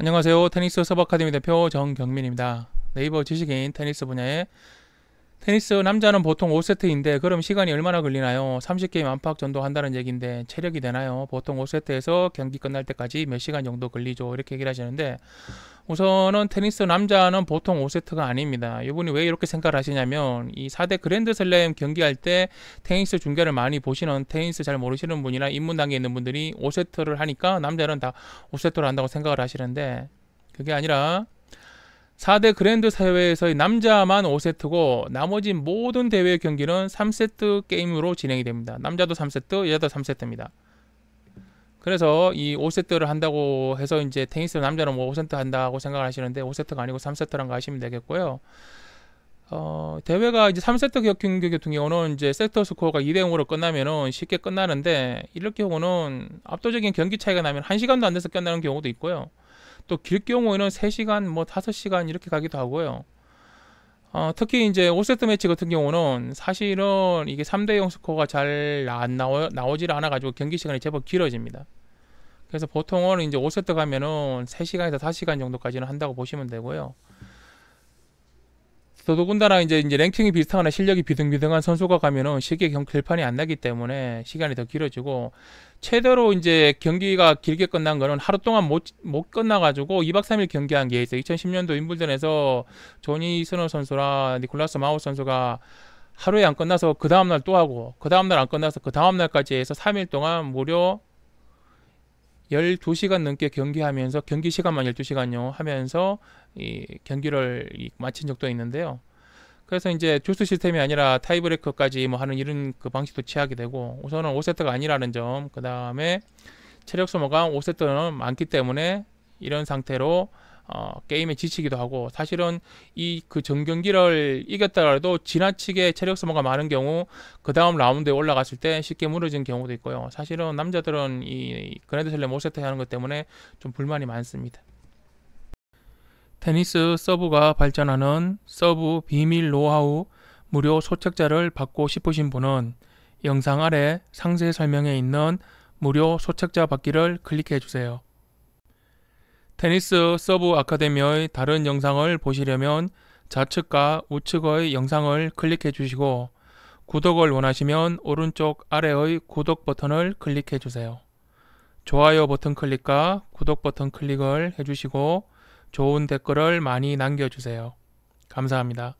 안녕하세요. 테니스 서버 카데미 대표 정경민입니다. 네이버 지식인 테니스 분야에 테니스 남자는 보통 5세트인데 그럼 시간이 얼마나 걸리나요? 30게임 안팎 정도 한다는 얘기인데 체력이 되나요? 보통 5세트에서 경기 끝날 때까지 몇 시간 정도 걸리죠? 이렇게 얘기를 하시는데 우선은 테니스 남자는 보통 5세트가 아닙니다. 이분이 왜 이렇게 생각을 하시냐면 이 4대 그랜드슬램 경기할 때 테니스 중계를 많이 보시는 테니스 잘 모르시는 분이나 입문단계에 있는 분들이 5세트를 하니까 남자는 다 5세트를 한다고 생각을 하시는데 그게 아니라 4대 그랜드 사회에서의 남자만 5세트고 나머지 모든 대회 경기는 3세트 게임으로 진행이 됩니다. 남자도 3세트, 여자도 3세트입니다. 그래서 이 5세트를 한다고 해서 이제 테니스 남자는 뭐 5세트 한다고 생각을 하시는데 5세트가 아니고 3세트라고 하시면 되겠고요. 어, 대회가 이제 3세트 같은 경우는 이제 세터 스코어가 2대 0으로 끝나면은 쉽게 끝나는데 이럴 경우는 압도적인 경기 차이가 나면 1시간도 안 돼서 끝나는 경우도 있고요. 또 길 경우에는 3시간 뭐 5시간 이렇게 가기도 하고요. 어, 특히 이제 5세트 매치 같은 경우는 사실은 이게 3대 0 스코어가 잘 안 나오, 나오질 않아가지고 경기 시간이 제법 길어집니다. 그래서 보통은 이제 5세트 가면은 3시간에서 4시간 정도까지는 한다고 보시면 되고요. 더더군다나 이제, 이제 랭킹이 비슷하거나 실력이 비등비등한 선수가 가면은 쉽게 경, 결판이 안 나기 때문에 시간이 더 길어지고 최대로 이제 경기가 길게 끝난 거는 하루 동안 못, 못 끝나가지고 2박 3일 경기한 게 있어요. 2010년도 인불전에서 조니 스너 선수랑 니콜라스 마우 선수가 하루에 안 끝나서 그 다음날 또 하고 그 다음날 안 끝나서 그 다음날까지 해서 3일 동안 무려 열두 시간 넘게 경기하면서 경기 시간만 열두 시간요 하면서 이 경기를 이 마친 적도 있는데요. 그래서 이제 조수 시스템이 아니라 타이브레이크까지 뭐 하는 이런 그 방식도 취하게 되고 우선은 5세트가 아니라는 점, 그 다음에 체력 소모가 5세트는 많기 때문에 이런 상태로 어, 게임에 지치기도 하고 사실은 이그 전경기를 이겼다라도 지나치게 체력 소모가 많은 경우 그 다음 라운드에 올라갔을 때 쉽게 무너진 경우도 있고요. 사실은 남자들은 이 그랜드슬램 5세트 하는 것 때문에 좀 불만이 많습니다. 테니스 서브가 발전하는 서브 비밀 노하우 무료 소책자를 받고 싶으신 분은 영상 아래 상세 설명에 있는 무료 소책자 받기를 클릭해 주세요. 테니스 서브 아카데미의 다른 영상을 보시려면 좌측과 우측의 영상을 클릭해 주시고 구독을 원하시면 오른쪽 아래의 구독 버튼을 클릭해 주세요. 좋아요 버튼 클릭과 구독 버튼 클릭을 해주시고 좋은 댓글을 많이 남겨주세요. 감사합니다.